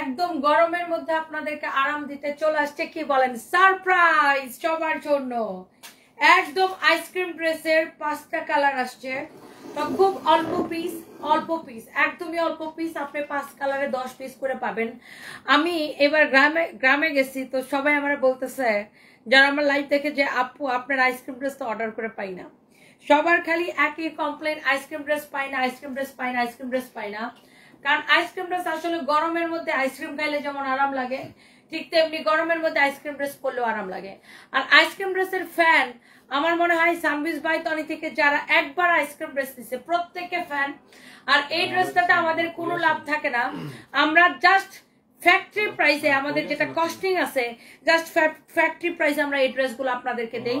একদম গরমের মধ্যে আপনাদেরকে আরাম দিতে চলে আসছে কি বলেন সারপ্রাইজ সবার জন্য একদম আইসক্রিম ড্রেসের পাঁচটা কালার আসছে তো খুব অল্প পিস অল্প পিস একদমই অল্প পিস আপনি পাঁচ কালারে দশ পিস করে পাবেন আমি এবার গ্রামে গ্রামে গেছি তো সবাই আমার বলতেছে যারা আমার লাইফ দেখে যে আপু আপনার আইসক্রিম ড্রেস তো অর্ডার করে পাই না সবার খালি একই কমপ্লেন আইসক্রিম ড্রেস পাই না আইসক্রিম ড্রেস পাই না আইসক্রিম ড্রেস পাই না কারণ আইসক্রিমটা আসলে গরমের মধ্যে আইসক্রিম খাইলে যেমন আরাম লাগে ঠিক তেমনি গরমের মধ্যে আইসক্রিম ড্রেস পরলেও আরাম লাগে আর আইসক্রিম ড্রেসের ফ্যান আমার মনে হয় সামবিস ভাই তনি থেকে যারা একবার আইসক্রিম ড্রেস দিচ্ছে প্রত্যেকে ফ্যান আর এই ড্রেসটাতে হ্যাঁ, হ্যাঁ, আমাদের কোনো হ্যাঁ, লাভ থাকে না আমরা জাস্ট ফ্যাক্টরি প্রাইসে আমাদের যেটা কস্টিং আছে জাস্ট ফ্যাক্টরি প্রাইসে আমরা এই ড্রেসগুলো আপনাদেরকে দেই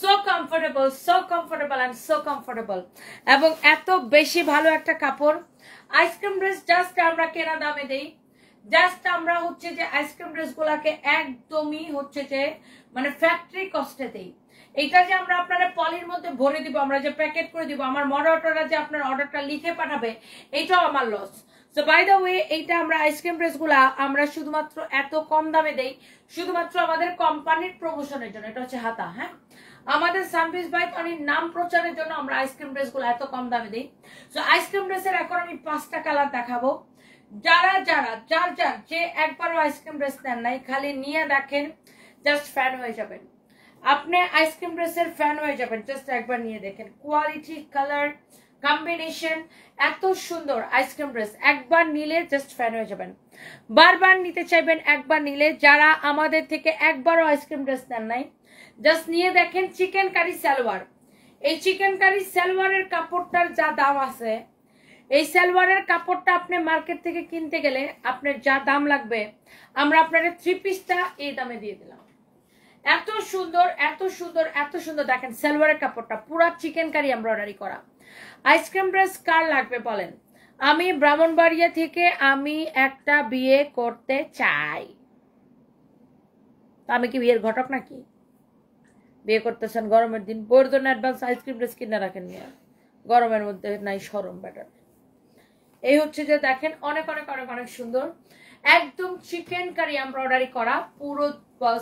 so comfortable so comfortable and so comfortable এবং এত বেশি ভালো একটা কাপড় আইসক্রিম ড্রেস জাস্ট আমরা কেনা দামে দেই জাস্ট আমরা হচ্ছে যে আইসক্রিম গুলাকে একদমই হচ্ছে যে মানে ফ্যাক্টরি কস্টে দেই এটা যে আমরা আপনারা পলির মধ্যে ভরে দিব আমরা যে প্যাকেট করে দিব আমার অর্ডাররা যে আপনার অর্ডারটা লিখে পাঠাবে এটাও আমার loss so by the way এইটা আমরা আইসক্রিম গুলা আমরা শুধুমাত্র এত কম দামে দেই শুধুমাত্র আমাদের কোম্পানির প্রমোশনের জন্য এটা হচ্ছে হাতা হ্যাঁ আমাদের সামভিস বাইতানির নাম প্রচারের জন্য আমরা আইসক্রিম ড্রেসগুলো এত কম দামে দিই সো আইসক্রিম ড্রেসের এখন আমি পাঁচটা কালার দেখাবো যারা যারা যার যার যে একবারও আইসক্রিম ড্রেস নেন নাই খালি নিয়ে দেখেন জাস্ট ফ্যান হয়ে যাবেন আপনি আইসক্রিম ড্রেসের ফ্যান হয়ে যাবেন জাস্ট একবার নিয়ে দেখেন কোয়ালিটি কালার কম্বিনেশন এত সুন্দর আইসক্রিম ড্রেস একবার নিলে জাস্ট ফ্যান হয়ে যাবেন বারবার নিতে চাইবেন একবার নিলে যারা আমাদের থেকে একবারও আইসক্রিম ড্রেস নেন নাই জাস্ট নিয়ে দেখেন চিকেন কারি সালোয়ার এই চিকেন কারি সালোয়ারের কাপড়টার যা দাম আছে এই সালোয়ারের কাপড়টা আপনি মার্কেট থেকে কিনতে গেলে আপনার যা দাম লাগবে আমরা আপনার থ্রি পিসটা এই দামে দিয়ে দিলাম এত সুন্দর এত সুন্দর এত সুন্দর দেখেন সালোয়ারের কাপড়টা পুরো চিকেন কারি এমব্রয়ডারি করা আইসক্রিম ড্রেস কার লাগবে বলেন আমি ব্রাহ্মণবাড়িয়া থেকে আমি একটা বিয়ে করতে চাই আমি কি বিয়ের ঘটক নাকি বিয়ে করতেছেন গরমের দিন বইয়ের জন্য অ্যাডভান্স আইসক্রিম ড্রেস কিনে রাখেন নিয়ে গরমের মধ্যে নাই সরম ব্যাটার এই হচ্ছে যে দেখেন অনেক অনেক অনেক অনেক সুন্দর একদম চিকেন কারি এমব্রয়ডারি করা পুরো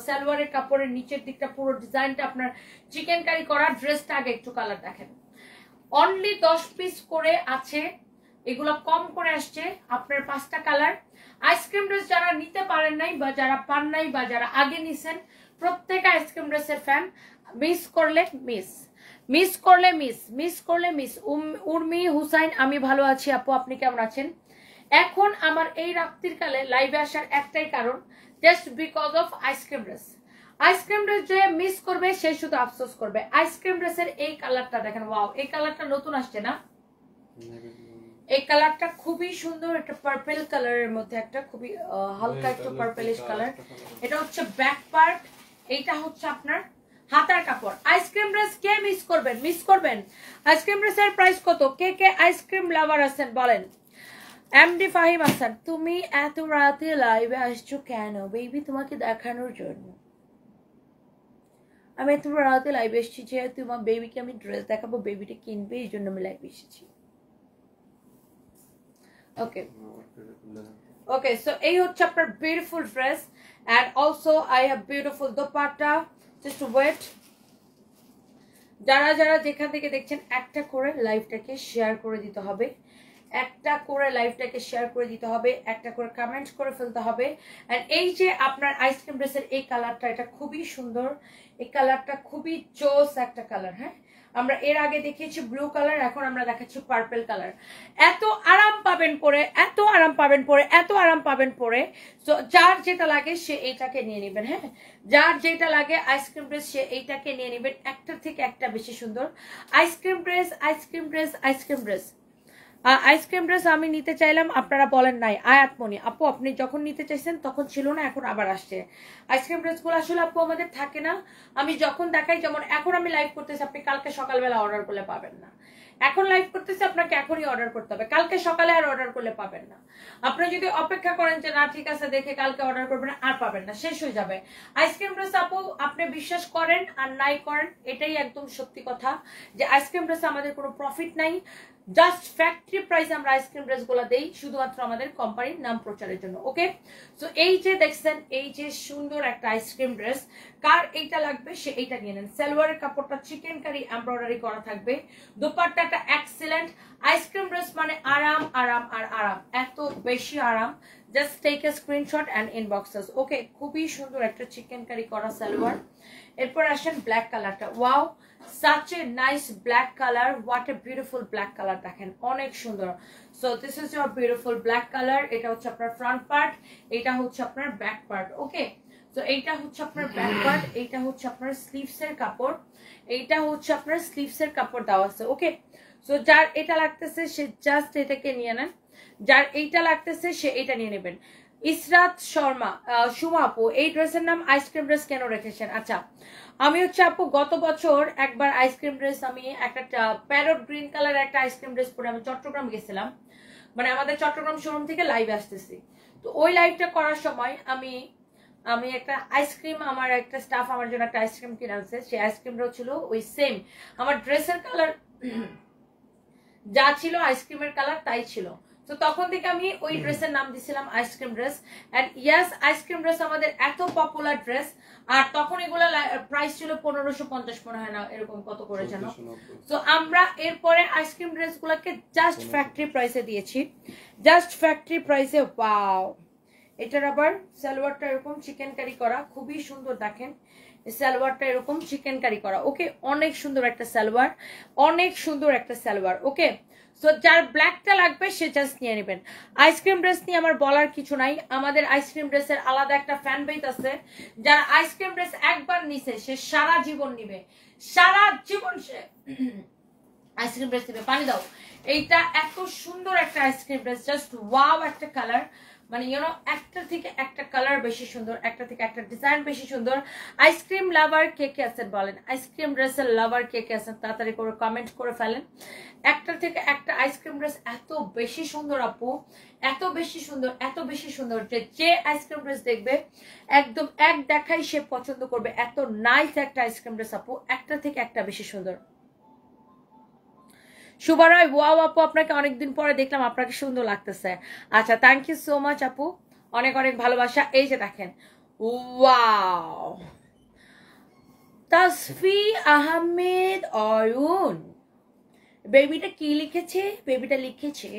সালোয়ারের কাপড়ের নিচের দিকটা পুরো ডিজাইনটা আপনার চিকেন কারি করা ড্রেসটা আগে একটু কালার দেখেন অনলি দশ পিস করে আছে এগুলো কম করে আসছে আপনার পাঁচটা কালার আইসক্রিম ড্রেস যারা নিতে পারেন নাই বা যারা পান নাই বা যারা আগে নিছেন প্রত্যেক আইসক্রিম ড্রেসের ফ্যান মিস করলে মিস মিস করলে মিস মিস করলে মিস উর্মি হুসাইন আমি ভালো আছি আপু আপনি কেমন আছেন এখন আমার এই রাত্রির কালে লাইভে আসার একটাই কারণ just because of ice cream dress ice cream dress যে মিস করবে সে শুধু আফসোস করবে আইসক্রিম ড্রেসের এই কালারটা দেখেন ওয়াও এই কালারটা নতুন আসছে না এই কালারটা খুবই সুন্দর একটা পার্পেল কালারের মধ্যে একটা খুবই হালকা হ্যাঁ, একটু পার্পেলিশ কালার এটা হচ্ছে ব্যাক পার্ট এইটা হচ্ছে আপনার হাতার কাপড় আইসক্রিম ড্রেস কে মিস করবেন মিস করবেন আইসক্রিম ড্রেসের প্রাইস কত কে কে আইসক্রিম লাভার আছেন বলেন এমডি ফাহিম আসান তুমি এত রাতে লাইভে আসছো কেন বেবি তোমাকে দেখানোর জন্য আমি এত রাতে লাইভে এসেছি যে তোমার বেবিকে আমি ড্রেস দেখাবো বেবিটা কিনবে এই জন্য আমি লাইভে এসেছি ওকে ওকে সো এই হচ্ছে আপনার beautiful dress and also I have beautiful dupatta just wait যারা যারা যেখান থেকে দেখছেন একটা করে লাইভটাকে শেয়ার করে দিতে হবে একটা করে লাইভটাকে শেয়ার করে দিতে হবে একটা করে কমেন্ট করে ফেলতে হবে অ্যান্ড এই যে আপনার আইসক্রিম ড্রেসের এই কালারটা এটা খুবই সুন্দর এই কালারটা খুবই চোস একটা কালার হ্যাঁ আমরা এর আগে দেখিয়েছি ব্লু কালার এখন আমরা দেখাচ্ছি পার্পেল কালার এত আরাম পাবেন পরে এত আরাম পাবেন পরে এত আরাম পাবেন পরে তো যার যেটা লাগে সে এইটাকে নিয়ে নেবেন হ্যাঁ যার যেটা লাগে আইসক্রিম ড্রেস সে এইটাকে নিয়ে নেবেন একটার থেকে একটা বেশি সুন্দর ice cream dress ice cream dress ice cream dress ice cream dress আমি নিতে চাইলাম আপনারা বলেন নাই আয়াতমণি আপু আপনি যখন নিতে চাইছেন তখন ছিল না এখন আবার আসছে আইসক্রিম ড্রেসগুলো আসলে আপু আমাদের থাকে না আমি যখন দেখাই যেমন এখন আমি লাইভ করতেছি আপনি কালকে সকালবেলা অর্ডার করলে পাবেন না এখন লাইভ করতেছি আপনাকে এখনই অর্ডার করতে হবে কালকে সকালে আর অর্ডার করলে পাবেন না আপনি যদি অপেক্ষা করেন যে না ঠিক আছে দেখে কালকে অর্ডার করবেন আর পাবেন না শেষ হয়ে যাবে আইসক্রিম ড্রেস আপু আপনি বিশ্বাস করেন আর নাই করেন এটাই একদম সত্যি কথা যে আইসক্রিম ড্রেস আমাদের কোনো প্রফিট নাই জাস্ট ফ্যাক্টরি প্রাইস আমরা আইসক্রিম ড্রেসগুলো দেই শুধুমাত্র আমাদের কোম্পানির নাম প্রচারের জন্য ওকে সো এই যে দেখছেন এই যে সুন্দর একটা আইসক্রিম ড্রেস কার এইটা লাগবে সে এইটা নিয়ে নেন সালোয়ারের কাপড়টা চিকেন কারি এমব্রয়ডারি করা থাকবে একটা এক্সিলেন্ট আইসক্রিম ড্রেস মানে আরাম আরাম আর আরাম এত বেশি আরাম just take a screenshot and inboxes okay খুবই সুন্দর একটা চিকেন কারি করা সালোয়ার এরপর আসেন ব্ল্যাক কালারটা wow such a nice black color what a beautiful black color দেখেন অনেক সুন্দর so this is your beautiful black colour এটা হচ্ছে আপনার ফ্রন্ট পার্ট এটা হচ্ছে আপনার ব্যাক পার্ট ওকে তো এইটা হচ্ছে আপনার ব্যাক পার্ট এইটা হচ্ছে আপনার স্লিভস এর কাপড় এইটা হচ্ছে আপনার স্লিভস এর কাপড় দেওয়া আছে ওকে সো যার এটা লাগতেছে সে জাস্ট এটাকে নিয়ে নেন যার এইটা লাগতেছে সে এটা নিয়ে নেবেন ইসরাত শর্মা সুমা আপু এই ড্রেসের নাম আইসক্রিম ড্রেস কেন রেখেছেন আচ্ছা আমি হচ্ছে আপু গত বছর একবার আইসক্রিম ড্রেস আমি একটা প্যারট গ্রিন কালার একটা আইসক্রিম ড্রেস পরে আমি চট্টগ্রাম গেছিলাম মানে আমাদের চট্টগ্রাম শোরুম থেকে লাইভ আসতেছি তো ওই লাইভটা করার সময় আমি আমি একটা আইসক্রিম আমার একটা স্টাফ আমার জন্য একটা আইসক্রিম কিনে আনছে সেই আইসক্রিমটাও ছিল ওই সেম আমার ড্রেসের কালার যা ছিল আইসক্রিমের কালার তাই ছিল তো তখন থেকে আমি ওই ড্রেসের নাম দিছিলাম ice cream dress and yes ice cream dress আমাদের এত পপুলার ড্রেস আর তখন এগুলো প্রাইস ছিল পনেরোশো পঞ্চাশ মনে হয় না এরকম কত করে যেন তো আমরা এরপরে আইসক্রিম ড্রেসগুলোকে জাস্ট ফ্যাক্টরি প্রাইসে দিয়েছি জাস্ট ফ্যাক্টরি প্রাইসে ওয়াও এটার আবার সালোয়ারটা এরকম চিকেন কারি করা খুবই সুন্দর দেখেন সালোয়ারটা এরকম চিকেন কারি করা ওকে অনেক সুন্দর একটা সালোয়ার অনেক সুন্দর একটা সালোয়ার ওকে সো যার ব্ল্যাকটা লাগবে সে জাস্ট নিয়ে নেবেন আইসক্রিম ড্রেস নিয়ে আমার বলার কিছু নাই আমাদের আইসক্রিম ড্রেসের আলাদা একটা ফ্যান বেত আছে যার আইসক্রিম ড্রেস একবার নিছে সে সারা জীবন নিবে সারা জীবন সে আইসক্রিম ড্রেস নিবে পানি দাও এইটা এত সুন্দর একটা আইসক্রিম ড্রেস জাস্ট ওয়াও একটা কালার মানে ইউনো একটা থেকে একটা কালার বেশি সুন্দর একটা থেকে একটা ডিজাইন বেশি সুন্দর আইসক্রিম লাভার কে কে আছেন বলেন আইসক্রিম ড্রেসের লাভার কে কে আছেন তাড়াতাড়ি করে কমেন্ট করে ফেলেন একটা থেকে একটা আইসক্রিম ড্রেস এত বেশি সুন্দর আপু এত বেশি সুন্দর এত বেশি সুন্দর যে যে আইসক্রিম ড্রেস দেখবে একদম এক দেখাই সে পছন্দ করবে এত নাইস একটা আইসক্রিম ড্রেস আপু একটা থেকে একটা বেশি সুন্দর শুভা রায় ওয়াও আপু আপনাকে অনেকদিন পরে দেখলাম আপনাকে সুন্দর লাগতেছে আচ্ছা থ্যাংক ইউ সো মাচ আপু অনেক অনেক ভালোবাসা এই যে দেখেন ওয়াও তাসফি আহমেদ অয়ুন বেবিটা কি লিখেছে বেবিটা লিখেছে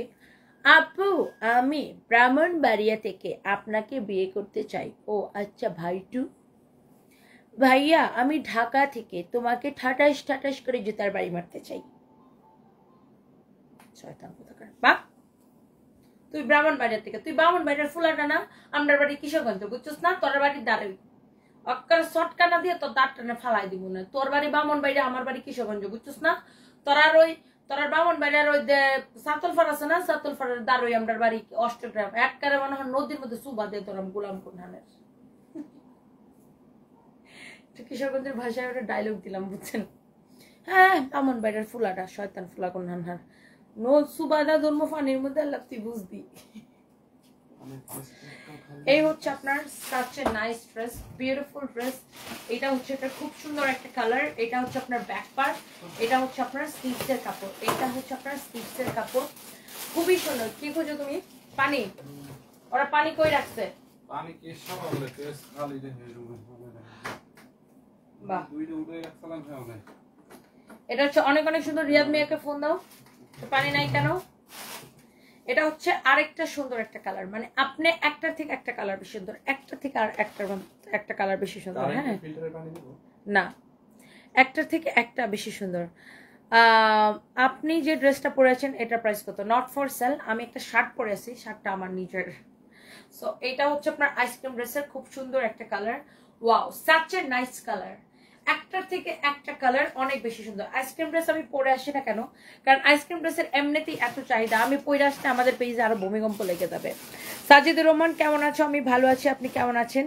আপু আমি ব্রাহ্মণ বাড়িয়া থেকে আপনাকে বিয়ে করতে চাই ও আচ্ছা ভাইটু ভাইয়া আমি ঢাকা থেকে তোমাকে ঠাটাস ঠাটাস করে জুতার বাড়ি মারতে চাই শয়তান কোথাকার বা তুই ব্রাহ্মণ থেকে তুই ব্রাহ্মণ ফুলাটা না আমরা বাড়ি কিশোরগঞ্জ বুঝছিস না তোর বাড়ির দাঁড়াবি অক্কার দিয়ে তোর দাঁড়টা না ফালাই দিব না তোর বাড়ি ব্রাহ্মণ আমার বাড়ি কিশোরগঞ্জ বুঝছিস না ওই ব্রাহ্মণ আছে না বাড়ি মনে হয় নদীর মধ্যে সুবা দিয়ে তোর গোলাম কুনহানের কিশোরগঞ্জের ভাষায় একটা ডায়লগ দিলাম বুঝছেন হ্যাঁ ব্রাহ্মণ বাইরের ফুলাটা শয়তান ফুলা হার নো সুবাদা ধর্ম ফানের মধ্যে আল্লাহ তুই বুঝবি এই হচ্ছে আপনার such a nice dress beautiful dress এটা হচ্ছে একটা খুব সুন্দর একটা কালার এটা হচ্ছে আপনার ব্যাক পার্ট এটা হচ্ছে আপনার স্লিভসের কাপড় এটা হচ্ছে আপনার স্লিভসের কাপড় খুবই সুন্দর কি খোঁজো তুমি পানি ওরা পানি কই রাখছে পানি কি সব বলে তেজ খালি দেখে বাহ দুইটা উঠে রাখছিলাম এটা হচ্ছে অনেক অনেক সুন্দর রিয়াদ মিয়াকে ফোন দাও পানি নাই কেন এটা হচ্ছে আরেকটা সুন্দর একটা কালার মানে আপনি একটার থেকে একটা কালার বেশি সুন্দর একটা থেকে আর একটা একটা কালার বেশি সুন্দর হ্যাঁ না একটার থেকে একটা বেশি সুন্দর আপনি যে ড্রেসটা পরে আছেন এটা প্রাইস কত নট ফর সেল আমি একটা শার্ট পরে আছি শার্টটা আমার নিজের সো এটা হচ্ছে আপনার আইসক্রিম ড্রেসের খুব সুন্দর একটা colour wow such a nice colour একটার থেকে একটা কালার অনেক বেশি সুন্দর আইসক্রিম ড্রেস আমি পরে আসি না কেন কারণ আইসক্রিম ড্রেসের এমনিতেই এত চাহিদা আমি পরে আসতে আমাদের পেজে আরও ভূমিকম্প লেগে যাবে সাজিদুর রহমান কেমন আছো আমি ভালো আছি আপনি কেমন আছেন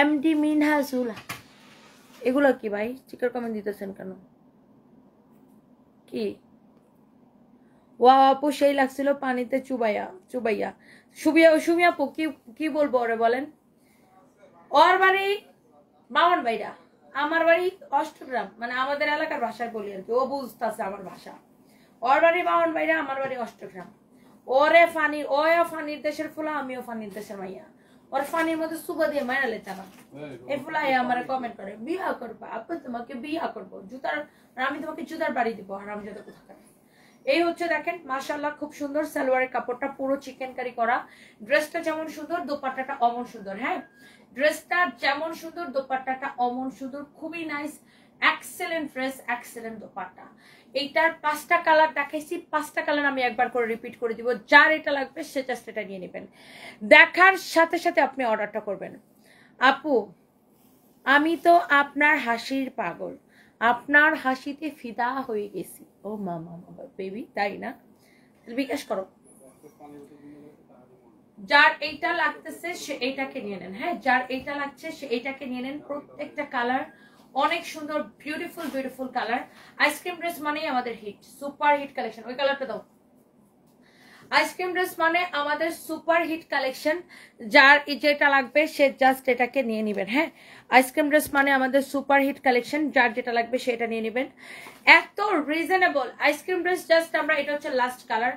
এম ডি মিনহাজুলা এগুলো কি ভাই চিকার কমেন্ট দিতেছেন কেন কি ওয়া আপু সেই লাগছিল পানিতে চুবাইয়া চুবাইয়া সুবিয়া সুমিয়া আপু কি কি বলবো ওরে বলেন ওর বাড়ি মামন ভাইরা আমার বাড়ি অষ্টগ্রাম মানে আমাদের এলাকার ভাষায় বলি আর কি ও বুঝতেছে আমার ভাষা ওর বাড়ি বাউন বাইরে আমার বাড়ি অষ্টগ্রাম ওরে ফানি ও ফানির দেশের ফুলা আমিও ফানির দেশের মাইয়া ওর ফানির মধ্যে সুবা দিয়ে মায়ালে লেতাম এই ফুলা এ আমার কমেন্ট করে বিয়া করবো আপনি তোমাকে বিয়া করবো জুতার আমি তোমাকে জুতার বাড়ি দিবো আর আমি যাতে কোথাও এই হচ্ছে দেখেন মাশাল্লাহ খুব সুন্দর সালোয়ারের কাপড়টা পুরো চিকেন কারি করা ড্রেসটা যেমন সুন্দর দোপাট্টাটা অমন সুন্দর হ্যাঁ ড্রেসটা যেমন সুন্দর দোপাট্টাটা অমন সুন্দর খুবই nice excellent dress excellent dupatta এইটার পাঁচটা কালার দেখাইছি পাঁচটা কালার আমি একবার করে রিপিট করে দিব যার এটা লাগবে সে জাস্ট এটা নিয়ে নেবেন দেখার সাথে সাথে আপনি অর্ডারটা করবেন আপু আমি তো আপনার হাসির পাগল আপনার হাসিতে ফিদা হয়ে গেছি ও মা মা বেবি তাই না বিকাশ করো যার এইটা লাগতেছে সে এইটাকে নিয়ে নেন হ্যাঁ যার এইটা লাগছে সে এইটাকে নিয়ে নেন প্রত্যেকটা কালার অনেক সুন্দর beautiful beautiful colour ice cream dress মানেই আমাদের হিট সুপার হিট কালেকশন ওই কালারটা দাও আইসক্রিম ড্রেস মানে আমাদের সুপার হিট কালেকশন যার যেটা লাগবে সে জাস্ট এটাকে নিয়ে নেবেন হ্যাঁ আইসক্রিম ড্রেস মানে আমাদের সুপার হিট কালেকশন যার যেটা লাগবে সেটা নিয়ে নেবেন এত রিজনেবল আইসক্রিম ড্রেস জাস্ট আমরা এটা হচ্ছে লাস্ট কালার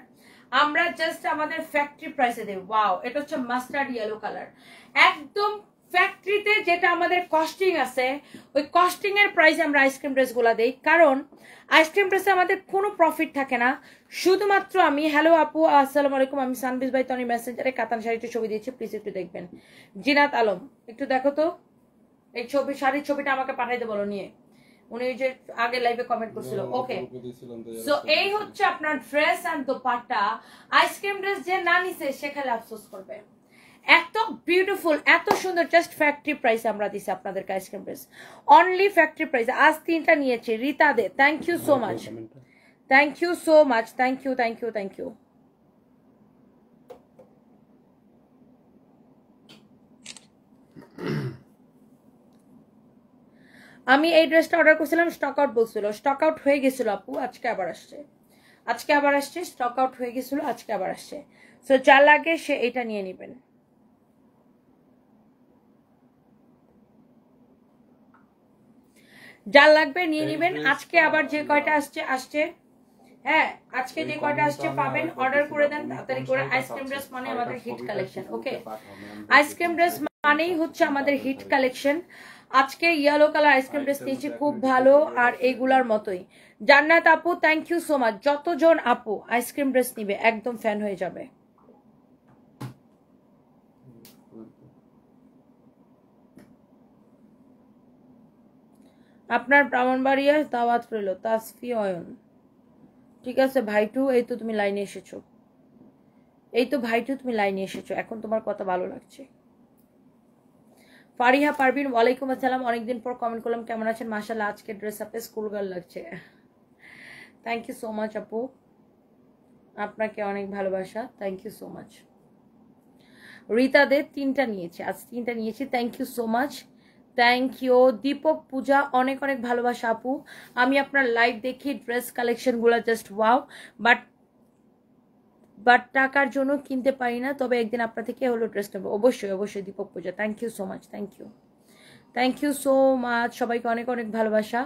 আমরা জাস্ট আমাদের ফ্যাক্টরি প্রাইসে দেব ওয়াও এটা হচ্ছে মাস্টার্ড ইয়েলো কালার একদম ফ্যাক্টরিতে যেটা আমাদের কস্টিং আছে ওই কস্টিং এর প্রাইস আমরা আইসক্রিম ড্রেসগুলো দেই কারণ আইসক্রিম ড্রেসে আমাদের কোনো প্রফিট থাকে না শুধুমাত্র আমি হ্যালো আপু আসসালামু আলাইকুম আমি সানবিস ভাই তনি মেসেঞ্জারে কাতান শাড়িটি ছবি দিয়েছি প্লিজ একটু দেখবেন জিনাত আলম একটু দেখো তো এই ছবি শাড়ির ছবিটা আমাকে পাঠাইতে বলো নিয়ে উনি যে আগে লাইভে কমেন্ট করছিল ওকে হ্যাঁ, সো এই হচ্ছে আপনার dress and dupatta ice cream dress যে না নিছে সে খালি আফসোস করবে এত বিউটিফুল এত সুন্দর জাস্ট ফ্যাক্টরি প্রাইস আমরা দিছি আপনাদেরকে ice cream dress only factory price আজ তিনটা নিয়েছি Rita De thank you so much thank you so much thank you thank you thank you আমি এই ড্রেসটা অর্ডার করছিলাম স্টক আউট বলছিল স্টক আউট হয়ে গেছিল আপু আজকে আবার আসছে আজকে আবার আসছে স্টক আউট হয়ে গেছিলো আজকে আবার আসছে সো যা লাগে সে এটা নিয়ে নেবেন যা লাগবে নিয়ে নেবেন আজকে আবার যে কয়টা আসছে আসছে হ্যাঁ আজকে যে কয়টা আসছে পাবেন অর্ডার করে দেন তাড়াতাড়ি করে আইসক্রিম ড্রেস মানে আমাদের hit collection okay ice cream dress মানেই হচ্ছে আমাদের হিট কালেকশন আজকে ইয়েলো কালার আইসক্রিম ড্রেস নিয়েছি খুব ভালো আর এইগুলার মতোই জান্নাত আপু থ্যাংক ইউ সো মাচ যতজন আপু আইসক্রিম ড্রেস নিবে একদম ফ্যান হয়ে যাবে আপনার ব্রাহ্মণবাড়িয়ায় দাওয়াত রইল তাসফি অয়ন ঠিক আছে ভাইটু এই তো তুমি লাইনে এসেছো এই তো ভাইটু তুমি লাইনে এসেছো এখন তোমার কথা ভালো লাগছে ফারিহা পারবিন ওয়ালাইকুম আসসালাম অনেকদিন পর কমেন্ট করলাম কেমন আছেন মাসাল্লাহ আজকে ড্রেস আপে স্কুল গার্ল লাগছে থ্যাংক ইউ সো মাচ আপু আপনাকে অনেক ভালোবাসা থ্যাংক ইউ সো মাচ রিতাদের তিনটা নিয়েছে আজ তিনটা নিয়েছি thank you so much thank you Deepak Puja অনেক অনেক ভালোবাসা আপু আমি আপনার লাইভ দেখি ড্রেস কালেকশনগুলো জাস্ট ওয়াও বাট বাট টাকার জন্য কিনতে পারি না তবে একদিন আপনার থেকে হলো ড্রেস নেবো অবশ্যই অবশ্যই Deepak Puja thank you so much thank you thank you so much সবাইকে অনেক অনেক ভালোবাসা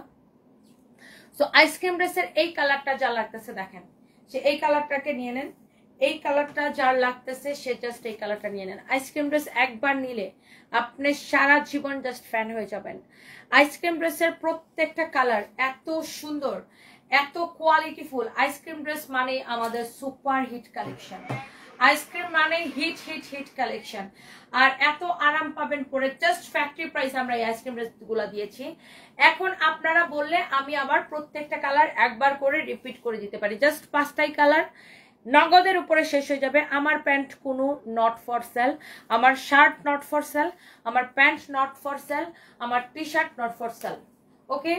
সো আইসক্রিম ড্রেসের এই কালারটা যা লাগতেছে দেখেন সে এই কালারটাকে নিয়ে নেন এই কালারটা যার লাগতেছে সে জাস্ট এই কালারটা নিয়ে নেন আইসক্রিম ড্রেস একবার নিলে আপনি সারা জীবন জাস্ট ফ্যান হয়ে যাবেন আইসক্রিম ড্রেসের প্রত্যেকটা কালার এত সুন্দর এত কোয়ালিটিফুল আইসক্রিম ড্রেস মানে আমাদের সুপার হিট কালেকশন আইসক্রিম মানে হিট হিট হিট কালেকশন আর এত আরাম পাবেন পরে জাস্ট ফ্যাক্টরি প্রাইস আমরা এই আইসক্রিম গুলো দিয়েছি এখন আপনারা বললে আমি আবার প্রত্যেকটা কালার একবার করে রিপিট করে দিতে পারি জাস্ট পাঁচটাই কালার নগদের উপরে শেষ হয়ে যাবে আমার প্যান্ট কোনো নট ফর সেল আমার শার্ট নট ফর সেল আমার প্যান্ট নট ফর সেল আমার T shirt not for sale okay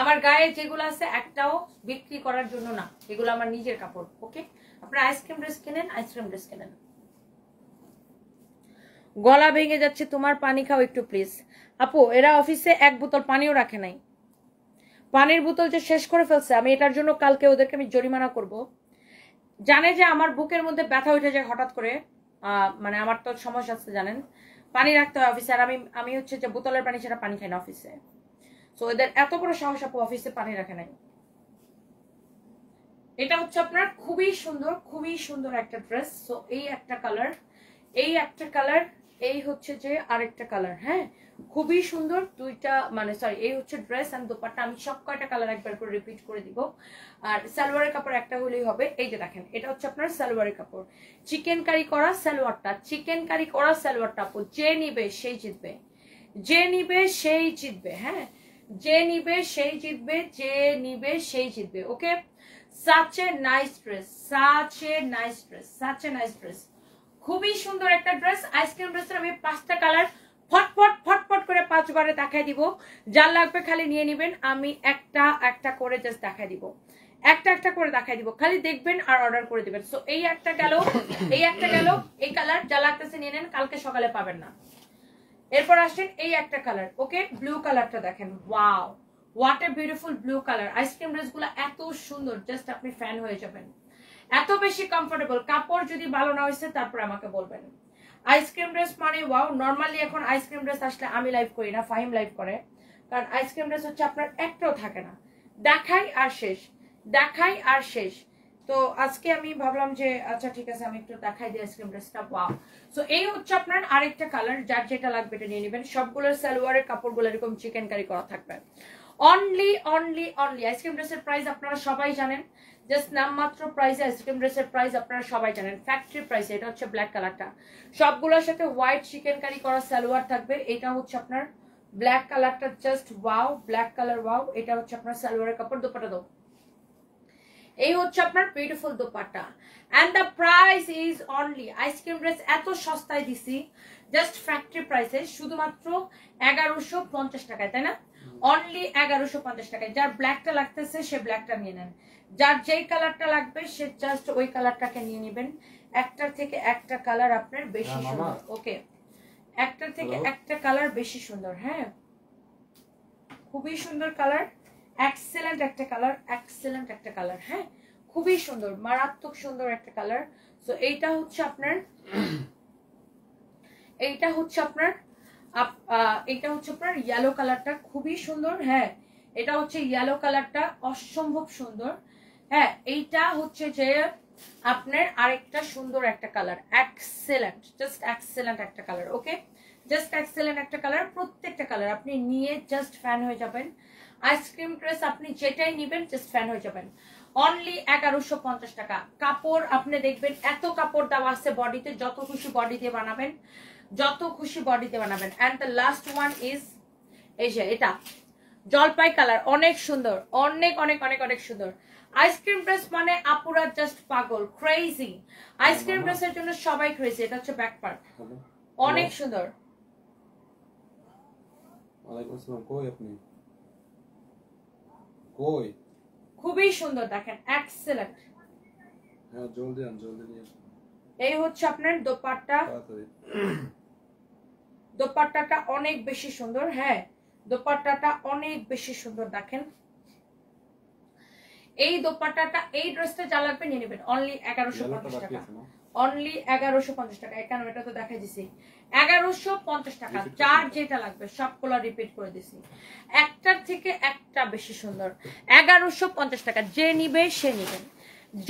আমার গায়ে যেগুলো আছে একটাও বিক্রি করার জন্য না এগুলো আমার নিজের কাপড় ওকে আপনার আইসক্রিম ড্রেস কেনেন আইসক্রিম ড্রেস কেনেন গলা ভেঙে যাচ্ছে তোমার পানি খাও একটু প্লিজ আপু এরা অফিসে এক বোতল পানিও রাখে নাই পানির বোতল যে শেষ করে ফেলছে আমি এটার জন্য কালকে ওদেরকে আমি জরিমানা করব জানে যে আমার বুকের মধ্যে ব্যথা উঠে যায় হঠাৎ করে মানে আমার তো সমস্যা আছে জানেন পানি রাখতে হয় অফিসে আর আমি আমি হচ্ছে যে বোতলের পানি সেটা পানি খাই না অফিসে সো এদের এত বড় সাহস আপু অফিসে পানি রাখে নাই এটা হচ্ছে আপনার খুবই সুন্দর খুবই সুন্দর একটা ড্রেস সো এই একটা কালার এই একটা কালার এই হচ্ছে যে আরেকটা কালার হ্যাঁ খুবই সুন্দর দুইটা মানে সরি এই হচ্ছে ড্রেস অ্যান্ড দোপাট্টা আমি সব কয়টা কালার একবার করে রিপিট করে দিব আর সালোয়ারের কাপড় একটা হলেই হবে এই যে দেখেন এটা হচ্ছে আপনার সালোয়ারের কাপড় চিকেন কারি করা সালোয়ারটা চিকেন কারি করা সালোয়ারটা আপু যে নিবে সেই জিতবে যে নিবে সেই জিতবে হ্যাঁ যে নিবে সেই জিতবে যে নিবে সেই জিতবে okay such a nice dress such a nice dress such a nice dress খুবই সুন্দর একটা ড্রেস আইসক্রিম ড্রেস আমি পাঁচটা কালার ফটফট ফটফট করে পাঁচবারে দেখায় দিব যার লাগবে খালি নিয়ে নেবেন আমি একটা একটা করে জাস্ট দেখায় দিব একটা একটা করে দেখায় দিব খালি দেখবেন আর অর্ডার করে দিবেন সো এই একটা গেল এই একটা গেল এই কালার যা লাগতেছে নিয়ে নেন কালকে সকালে পাবেন না এরপর আসছেন এই একটা কালার ওকে ব্লু কালারটা দেখেন wow what a beautiful blue colour আইসক্রিম গুলো এত সুন্দর জাস্ট আপনি ফ্যান হয়ে যাবেন এত বেশি কমফোর্টেবল কাপড় যদি ভালো না হয়েছে তারপরে আমাকে বলবেন আইসক্রিম ড্রেস মানে ওয়াও নর্মালি এখন আইসক্রিম ড্রেস আসলে আমি লাইভ করি না ফাহিম লাইভ করে কারণ আইসক্রিম ড্রেস হচ্ছে আপনার একটাও থাকে না দেখাই আর শেষ দেখাই আর শেষ তো আজকে আমি ভাবলাম যে আচ্ছা ঠিক আছে আমি একটু দেখাই দিই আইসক্রিম ড্রেসটা পাও সো এই হচ্ছে আপনার আরেকটা কালার যার যেটা লাগবে এটা নিয়ে নেবেন সবগুলো সালোয়ারের কাপড়গুলো এরকম চিকেন কারি করা থাকবে অনলি অনলি অনলি আইসক্রিম ড্রেসের প্রাইস আপনারা সবাই জানেন জাস্ট নামমাত্র প্রাইসে আইসক্রিম ড্রেসের প্রাইস আপনারা সবাই জানেন ফ্যাক্টরি প্রাইসে এটা হচ্ছে ব্ল্যাক কালারটা সবগুলোর সাথে হোয়াইট চিকেন কারি করা সালোয়ার থাকবে এটা হচ্ছে আপনার ব্ল্যাক কালারটা just wow black colour wow এটা হচ্ছে আপনার সালোয়ারের কাপড় দুপাটা দোপ এই হচ্ছে আপনার beautiful dupatta and the price is only ice cream dress এত সস্তায় দিছি জাস্ট ফ্যাক্টরি প্রাইসে শুধুমাত্র এগারোশো পঞ্চাশ টাকায় তাই না অনলি এগারোশো পঞ্চাশ টাকায় যার ব্ল্যাকটা লাগতেছে সে ব্ল্যাকটা নিয়ে নেন যার যেই কালারটা লাগবে সে জাস্ট ওই কালারটাকে নিয়ে নেবেন একটার থেকে একটা কালার আপনার বেশি সুন্দর ওকে একটার থেকে একটা কালার বেশি সুন্দর হ্যাঁ খুবই সুন্দর কালার এক্সেলেন্ট একটা কালার এক্সেলেন্ট একটা কালার হ্যাঁ খুবই সুন্দর মারাত্মক সুন্দর একটা কালার সো এইটা হচ্ছে আপনার এইটা হচ্ছে আপনার এইটা হচ্ছে আপনার ইয়েলো কালারটা খুবই সুন্দর হ্যাঁ এটা হচ্ছে ইয়েলো কালারটা অসম্ভব সুন্দর হ্যাঁ এইটা হচ্ছে যে আপনার আরেকটা সুন্দর একটা কালার এক্সেলেন্ট জাস্ট এক্সেলেন্ট একটা কালার ওকে জাস্ট এক্সেলেন্ট একটা কালার প্রত্যেকটা কালার আপনি নিয়ে জাস্ট ফ্যান হয়ে যাবেন আইসক্রিম প্রেস আপনি যেটাই নিবেন জাস্ট ফ্যান হয়ে যাবেন অনলি এগারোশো পঞ্চাশ টাকা কাপড় আপনি দেখবেন এত কাপড় দেওয়া আছে বডিতে যত খুশি বডি দিয়ে বানাবেন যত খুশি বডি দিয়ে বানাবেন and the last one is এই যে এটা জলপাই কালার অনেক সুন্দর অনেক অনেক অনেক অনেক সুন্দর আইসক্রিম প্রেস মানে আপুরা জাস্ট পাগল ক্রেজি আইসক্রিম প্রেসের জন্য সবাই ক্রেজি এটা হচ্ছে ব্যাক পার্ট অনেক সুন্দর ওয়ালাইকুম আসসালাম কই আপনি কই খুবই সুন্দর দেখেন এক্সেলেন্ট হ্যাঁ জলদি আন জলদি নিয়ে এই হচ্ছে আপনার দোপাট্টা দোপাট্টাটা অনেক বেশি সুন্দর হ্যাঁ দোপাট্টাটা অনেক বেশি সুন্দর দেখেন এই দোপাট্টাটা এই ড্রেসটা যা লাগবে নিয়ে নেবেন অনলি এগারোশো পঞ্চাশ টাকা অনলি এগারোশো পঞ্চাশ টাকা কেন এটা তো দেখা দিছি এগারোশো পঞ্চাশ টাকা চার যেটা লাগবে সবগুলো রিপিট করে দিছি একটার থেকে একটা বেশি সুন্দর এগারোশো পঞ্চাশ টাকা যে নিবে সে নিবেন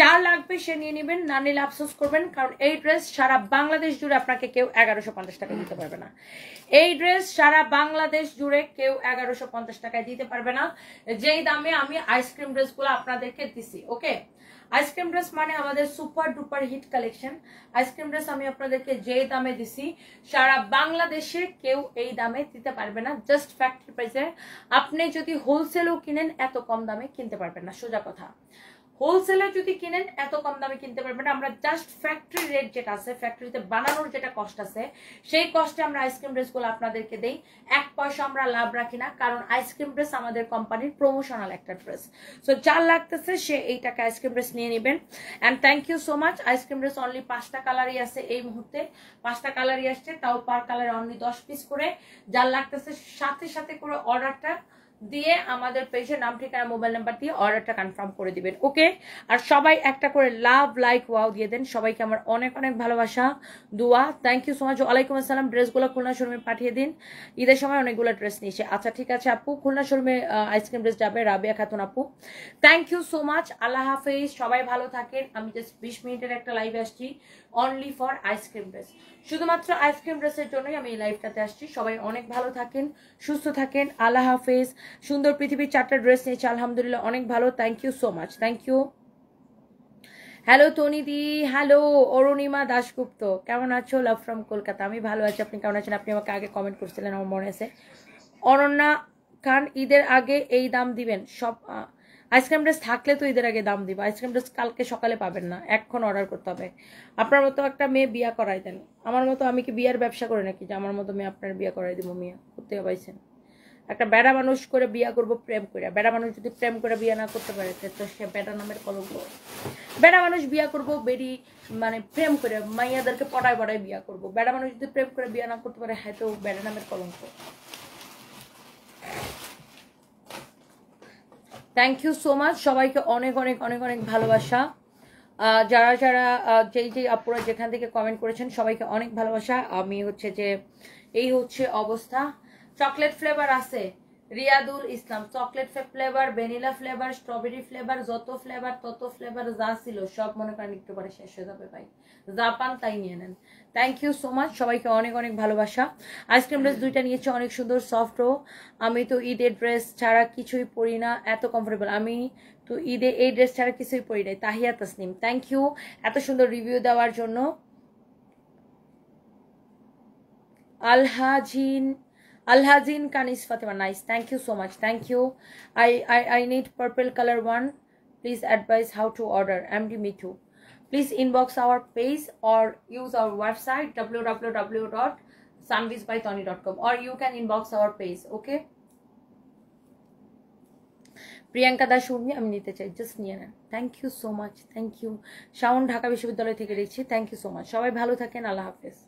যা লাগবে সে নিয়ে নেবেন না নিলে আফসোস করবেন কারণ এই ড্রেস সারা বাংলাদেশ জুড়ে আপনাকে কেউ এগারোশো পঞ্চাশ টাকা দিতে পারবে না এই ড্রেস সারা বাংলাদেশ জুড়ে কেউ এগারোশো পঞ্চাশ টাকায় দিতে পারবে না যেই দামে আমি আইসক্রিম ড্রেসগুলো আপনাদেরকে দিছি ওকে আইসক্রিম ড্রেস মানে আমাদের super duper hit collection ice cream dress আমি আপনাদেরকে যে দামে দিছি সারা বাংলাদেশে কেউ এই দামে দিতে পারবে না জাস্ট ফ্যাক্টরি প্রাইসে আপনি যদি হোলসেলও কিনেন এত কম দামে কিনতে পারবেন না সোজা কথা হোলসেলার যদি কিনেন এত কম দামে কিনতে পারবেন আমরা জাস্ট ফ্যাক্টরি রেট যেটা আছে ফ্যাক্টরিতে বানানোর যেটা কষ্ট আছে সেই কষ্টে আমরা আইসক্রিম ড্রেসগুলো আপনাদেরকে দেই এক পয়সা আমরা লাভ রাখি না কারণ আইসক্রিম ড্রেস আমাদের কোম্পানির প্রমোশনাল একটা ড্রেস সো যার লাগতেছে সে এই টাকা আইসক্রিম ড্রেস নিয়ে নেবেন and thank you so much ice cream dress only পাঁচটা কালারই আছে এই মুহূর্তে পাঁচটা কালারই আসছে তাও পার কালারে অনলি দশ পিস করে যার লাগতেছে সাথে সাথে করে অর্ডারটা দিয়ে আমাদের পেজের নাম ঠিকানা মোবাইল নাম্বার দিয়ে অর্ডারটা কনফার্ম করে দিবেন ওকে আর সবাই একটা করে লাভ লাইক ওয়াও দিয়ে দেন সবাইকে আমার অনেক অনেক ভালোবাসা দোয়া থ্যাংক ইউ সো মাচ ওয়ালাইকুম আসসালাম ড্রেসগুলো খুলনা শোরুমে পাঠিয়ে দিন ঈদের সময় অনেকগুলো ড্রেস নিয়েছে আচ্ছা ঠিক আছে আপু খুলনা শোরুমে আইসক্রিম ড্রেস যাবে রাবিয়া খাতুন আপু থ্যাংক ইউ সো মাচ আল্লাহ হাফেজ সবাই ভালো থাকেন আমি জাস্ট বিশ মিনিটের একটা লাইভ আসছি অনলি ফর আইসক্রিম ড্রেস শুধুমাত্র আইসক্রিম ড্রেসের জন্যই আমি এই লাইভটাতে আসছি সবাই অনেক ভালো থাকেন সুস্থ থাকেন আল্লাহ হাফেজ সুন্দর পৃথিবীর চারটা ড্রেস নিয়েছে আলহামদুলিল্লাহ অনেক ভালো thank you so much thank you hello তনিদি হ্যালো অরুণিমা দাশগুপ্ত কেমন আছো লাভ ফ্রম কলকাতা আমি ভালো আছি আপনি কেমন আছেন আপনি আমাকে আগে কমেন্ট করছিলেন আমার মনে আছে অনন্যা খান ঈদের আগে এই দাম দিবেন সব আইসক্রিম ড্রেস থাকলে তো ঈদের আগে দাম দিব আইসক্রিম ড্রেস কালকে সকালে পাবেন না এখন অর্ডার করতে হবে আপনার মতো একটা মেয়ে বিয়া করাই দেন আমার মতো আমি কি বিয়ার ব্যবসা করে নাকি যে আমার মতো মেয়ে আপনার বিয়া করাই দিব মেয়ে করতে পাইছেন একটা বেড়া মানুষ করে বিয়া করব প্রেম করে বেড়া মানুষ যদি প্রেম করে বিয়া না করতে পারে তো সে বেড়া নামের কলঙ্ক বেড়া মানুষ বিয়া করব বেরি মানে প্রেম করে মাইয়াদেরকে পড়ায় পড়ায় বিয়া করব বেড়া মানুষ যদি প্রেম করে বিয়া না করতে পারে হ্যাঁ তো বেড়া নামের কলঙ্ক থ্যাংক ইউ সো মাচ সবাইকে অনেক অনেক অনেক অনেক ভালোবাসা যারা যারা যেই যেই আপুরা যেখান থেকে কমেন্ট করেছেন সবাইকে অনেক ভালোবাসা আমি হচ্ছে যে এই হচ্ছে অবস্থা চকলেট ফ্লেভার আছে Riadul Islam chocolate flavour vanilla flavour strawberry flavour যত ফ্লেভার তত ফ্লেভার যা ছিল সব মনে করেন একটু পরে শেষ হয়ে যাবে ভাই যা পান তাই নিয়ে নেন থ্যাংক ইউ সো মাচ সবাইকে অনেক অনেক ভালোবাসা আইসক্রিম ড্রেস দুইটা নিয়েছে অনেক সুন্দর সফটও আমি তো ঈদের ড্রেস ছাড়া কিছুই পরি না এত কমফোর্টেবল আমি তো ঈদে এই ড্রেস ছাড়া কিছুই পরি নাই তাহিয়া তাসনিম থ্যাংক ইউ এত সুন্দর রিভিউ দেওয়ার জন্য আলহাজিন Alhazin Kanis Fatima. Nice. Thank you so much. Thank you. I, I, I need purple color one. Please advise how to order. MD Me Too. Please inbox our page or use our website www.sandwichbytony.com or you can inbox our page. Okay. Priyanka Das Urmi আমি নিতে চাই just নিয়ে নেন thank you so much thank you Shaon Dhaka বিশ্ববিদ্যালয় থেকে দেখছি thank you so much সবাই ভালো থাকেন আল্লাহ হাফেজ